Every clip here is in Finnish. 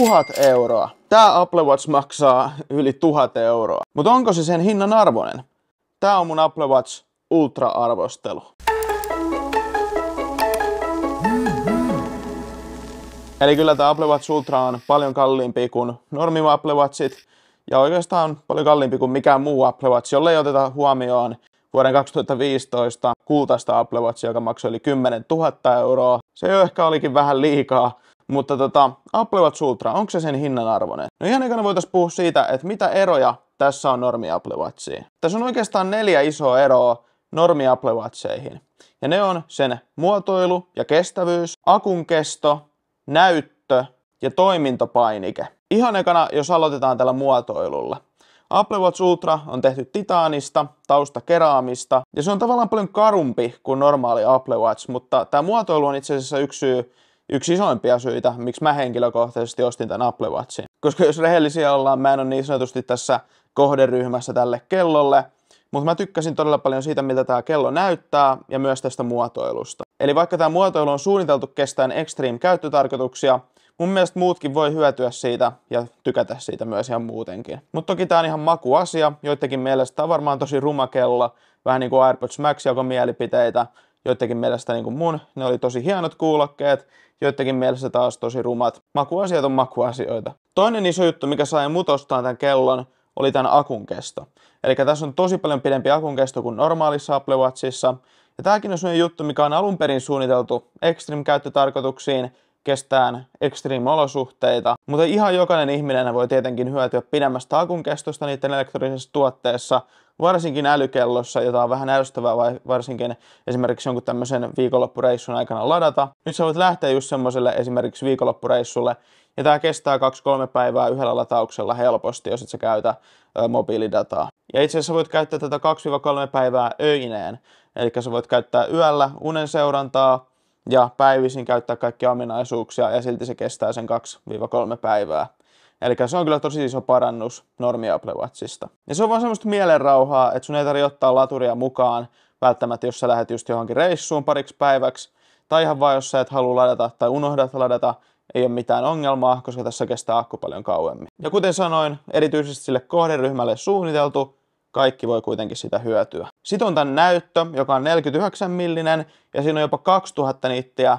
tuhat euroa. Tämä Apple Watch maksaa yli tuhat euroa. Mutta onko se sen hinnan arvoinen? Tämä on mun Apple Watch Ultra-arvostelu. Mm-hmm. Eli kyllä tämä Apple Watch Ultra on paljon kalliimpi kuin normi Apple Watchit ja oikeastaan paljon kalliimpi kuin mikään muu Apple Watch, jolle ei oteta huomioon vuoden 2015 kultaista Apple Watchia, joka maksoi yli 10 000 euroa. Se jo ehkä olikin vähän liikaa, mutta tota, Apple Watch Ultra, onko se sen hinnan arvoinen? No ihan ekana voitaisiin puhua siitä, että mitä eroja tässä on normi Apple Watchiin. Tässä on oikeastaan neljä isoa eroa normi Apple Watcheihin. Ja ne on sen muotoilu ja kestävyys, akun kesto, näyttö ja toimintapainike. Ihan ekana, jos aloitetaan tällä muotoilulla. Apple Watch Ultra on tehty titaanista, tausta keraamista, ja se on tavallaan paljon karumpi kuin normaali Apple Watch, mutta tämä muotoilu on itse asiassa yksi syy, yksi isoimpia syitä, miksi mä henkilökohtaisesti ostin tämän Apple Watchin. Koska jos rehellisiä ollaan, mä en ole niin sanotusti tässä kohderyhmässä tälle kellolle, mutta mä tykkäsin todella paljon siitä, miltä tämä kello näyttää ja myös tästä muotoilusta. Eli vaikka tämä muotoilu on suunniteltu kestään extreme käyttötarkoituksia, mun mielestä muutkin voi hyötyä siitä ja tykätä siitä myös ihan muutenkin. Mutta toki tämä on ihan makuasia, joidenkin mielestä tämä on varmaan tosi ruma kello, vähän niin kuin AirPods Max, joka mielipiteitä, Joidenkin mielestä niin kuin mun, ne oli tosi hienot kuulokkeet, joidenkin mielestä taas tosi rumat. Makuasiat on makuasioita. Toinen iso juttu, mikä sai mutostaan tämän kellon, oli tämän akun kesto. Eli tässä on tosi paljon pidempi akun kesto kuin normaalissa Apple Watchissa. Ja tämäkin on sellainen juttu, mikä on alun perin suunniteltu Extreme-käyttötarkoituksiin, kestään ekstriimiolosuhteita, mutta ihan jokainen ihminen voi tietenkin hyötyä pidemmästä akun kestosta niiden elektronisessa tuotteessa, varsinkin älykellossa, jota on vähän ärsyttävää vai varsinkin esimerkiksi jonkun tämmöisen viikonloppureissun aikana ladata. Nyt sä voit lähteä just semmoiselle esimerkiksi viikonloppureissulle, ja tämä kestää 2-3 päivää yhdellä latauksella helposti, jos et sä käytä ö, mobiilidataa. Ja itse asiassa voit käyttää tätä 2-3 päivää öineen, eli sä voit käyttää yöllä unen seurantaa, ja päivisin käyttää kaikkia ominaisuuksia ja silti se kestää sen 2-3 päivää. Eli se on kyllä tosi iso parannus normi Apple Watchista. Ja se on vaan semmoista mielenrauhaa, että sun ei tarvitse ottaa laturia mukaan, välttämättä jos sä lähdet just johonkin reissuun pariksi päiväksi, tai ihan vaan jos sä et halua ladata tai unohdat ladata, ei ole mitään ongelmaa, koska tässä kestää akku paljon kauemmin. Ja kuten sanoin, erityisesti sille kohderyhmälle suunniteltu, kaikki voi kuitenkin sitä hyötyä. Sitten on tämän näyttö, joka on 49 millinen ja siinä on jopa 2000 niittiä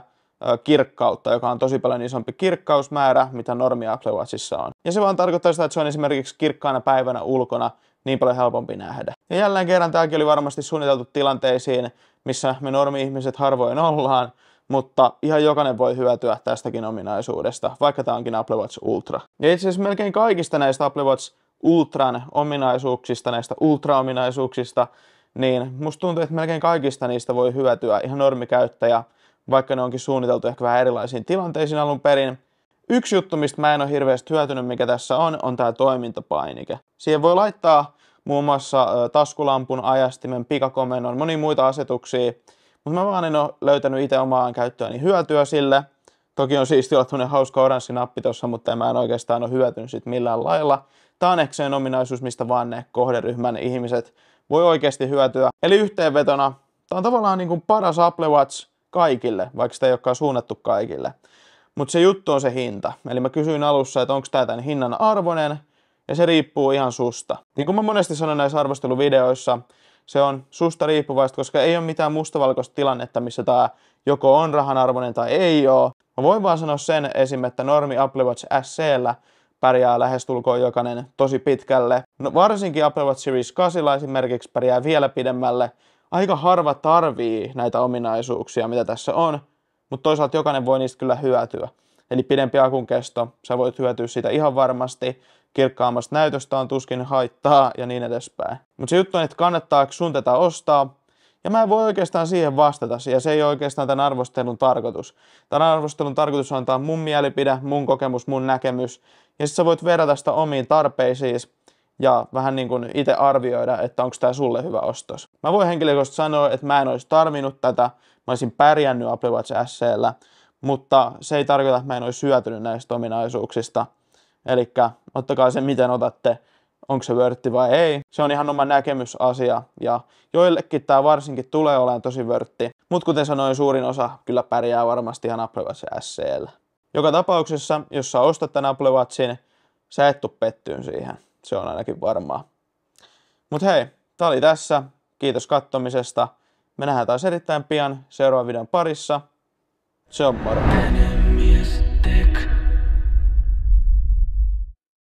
kirkkautta, joka on tosi paljon isompi kirkkausmäärä, mitä normi Apple Watchissa on. Ja se vaan tarkoittaa sitä, että se on esimerkiksi kirkkaana päivänä ulkona niin paljon helpompi nähdä. Ja jälleen kerran tämäkin oli varmasti suunniteltu tilanteisiin, missä me normi-ihmiset harvoin ollaan, mutta ihan jokainen voi hyötyä tästäkin ominaisuudesta, vaikka tämä onkin Apple Watch Ultra. Ja itse asiassa melkein kaikista näistä Apple Watch ultran ominaisuuksista, näistä ultraominaisuuksista, niin musta tuntuu, että melkein kaikista niistä voi hyötyä ihan normikäyttäjä, vaikka ne onkin suunniteltu ehkä vähän erilaisiin tilanteisiin alun perin. Yksi juttu, mistä mä en ole hirveästi hyötynyt, mikä tässä on, on tämä toimintapainike. Siihen voi laittaa muun muassa taskulampun, ajastimen, pikakomennon, moni muita asetuksia, mutta mä vaan en ole löytänyt itse omaan käyttöön hyötyä sille – Toki on siisti olla tämmöinen hauska oranssi nappi tuossa, mutta en mä en oikeastaan ole hyötynyt sit millään lailla. Tämä on ehkä ominaisuus, mistä vaan ne kohderyhmän ihmiset voi oikeasti hyötyä. Eli yhteenvetona, tämä on tavallaan niin kuin paras Apple Watch kaikille, vaikka sitä ei olekaan suunnattu kaikille. Mutta se juttu on se hinta. Eli mä kysyin alussa, että onko tämä tämän hinnan arvoinen, ja se riippuu ihan susta. Niin kuin mä monesti sanon näissä arvosteluvideoissa, se on susta riippuvaista, koska ei ole mitään mustavalkoista tilannetta, missä tämä joko on rahan arvoinen tai ei ole. Mä voin vaan sanoa sen esim. että normi Apple Watch SEllä pärjää lähestulkoon jokainen tosi pitkälle. No, varsinkin Apple Watch Series 8 esimerkiksi pärjää vielä pidemmälle. Aika harva tarvii näitä ominaisuuksia, mitä tässä on, mutta toisaalta jokainen voi niistä kyllä hyötyä. Eli pidempi akun kesto, sä voit hyötyä siitä ihan varmasti, kirkkaammasta näytöstä on tuskin haittaa ja niin edespäin. Mutta se juttu on, että kannattaako sun tätä ostaa, ja mä en voi oikeastaan siihen vastata, ja se ei ole oikeastaan tämän arvostelun tarkoitus. Tämän arvostelun tarkoitus on antaa mun mielipide, mun kokemus, mun näkemys, ja sitten sä voit verrata sitä omiin tarpeisiisi, ja vähän niin kuin itse arvioida, että onko tämä sulle hyvä ostos. Mä voin henkilökohtaisesti sanoa, että mä en olisi tarvinnut tätä, mä olisin pärjännyt Apple Watch SCllä, mutta se ei tarkoita, että mä en olisi hyötynyt näistä ominaisuuksista. Eli ottakaa se, miten otatte onko se vörtti vai ei. Se on ihan oma näkemysasia ja joillekin tämä varsinkin tulee olemaan tosi vörtti. Mutta kuten sanoin, suurin osa kyllä pärjää varmasti ihan Apple Watch SCL. Joka tapauksessa, jos sä ostat tämän Apple Watchin, sä et tuu pettyyn siihen. Se on ainakin varmaa. Mut hei, tää oli tässä. Kiitos kattomisesta. Me nähdään taas erittäin pian seuraavan videon parissa. Se on moro.